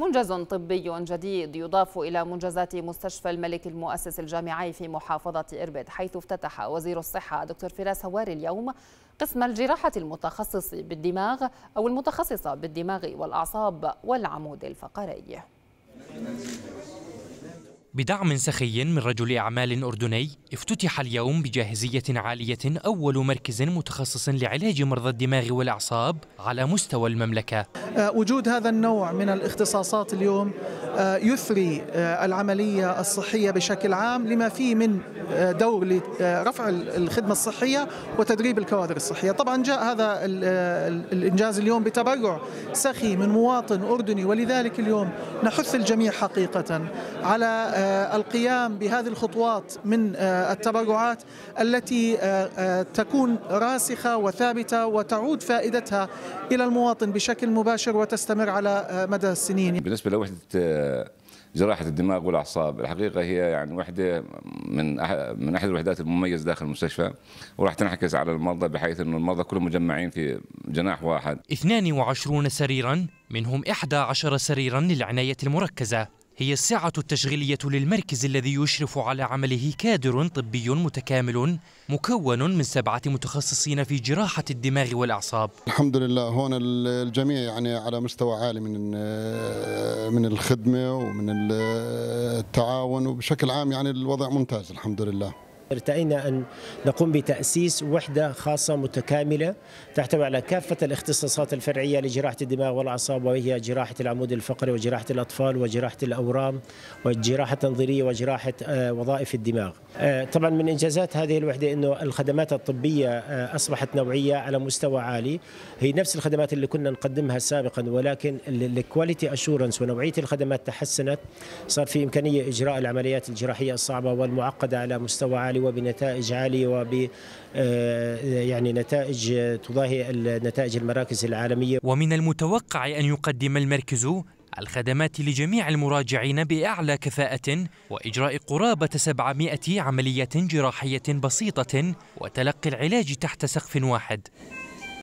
منجز طبي جديد يضاف إلى منجزات مستشفى الملك المؤسس الجامعي في محافظة إربد حيث افتتح وزير الصحة دكتور فراس هواري اليوم قسم الجراحة المتخصص بالدماغ أو المتخصصة بالدماغ والأعصاب والعمود الفقري بدعم سخي من رجل أعمال أردني افتتح اليوم بجاهزية عالية أول مركز متخصص لعلاج مرضى الدماغ والأعصاب على مستوى المملكة آه، وجود هذا النوع من الاختصاصات اليوم آه، يثري آه، العملية الصحية بشكل عام لما فيه من دور لرفع الخدمة الصحية وتدريب الكوادر الصحية طبعا جاء هذا الإنجاز اليوم بتبرع سخي من مواطن أردني ولذلك اليوم نحث الجميع حقيقة على آه، القيام بهذه الخطوات من آه، التبرعات التي آه، تكون راسخة وثابتة وتعود فائدتها إلى المواطن بشكل مباشر وتستمر على مدى السنين بالنسبة لوحدة جراحة الدماغ والأعصاب الحقيقة هي يعني وحدة من من أحد الوحدات المميز داخل المستشفى وراح تنعكس على المرضى بحيث أن المرضى كلهم مجمعين في جناح واحد 22 سريرا منهم 11 سريرا للعناية المركزة هي الساعة التشغيلية للمركز الذي يشرف على عمله كادر طبي متكامل مكون من سبعة متخصصين في جراحة الدماغ والأعصاب الحمد لله هون الجميع يعني على مستوى عالي من من الخدمة ومن التعاون وبشكل عام يعني الوضع ممتاز الحمد لله ارتئينا أن نقوم بتأسيس وحدة خاصة متكاملة تحتوي على كافة الاختصاصات الفرعية لجراحة الدماغ والأعصاب وهي جراحة العمود الفقري وجراحة الأطفال وجراحة الأورام والجراحة التنظيرية وجراحة آه، وظائف الدماغ آه، طبعا من إنجازات هذه الوحدة أنه الخدمات الطبية آه، أصبحت نوعية على مستوى عالي هي نفس الخدمات اللي كنا نقدمها سابقا ولكن الكواليتي أشورنس ونوعية الخدمات تحسنت صار في إمكانية إجراء العمليات الجراحية الصعبة والمعقدة على مستوى عالي عالي وبنتائج عالية وب آه، يعني نتائج آه، تضاهي نتائج المراكز العالمية ومن المتوقع أن يقدم المركز الخدمات لجميع المراجعين بأعلى كفاءة وإجراء قرابة 700 عملية جراحية بسيطة وتلقي العلاج تحت سقف واحد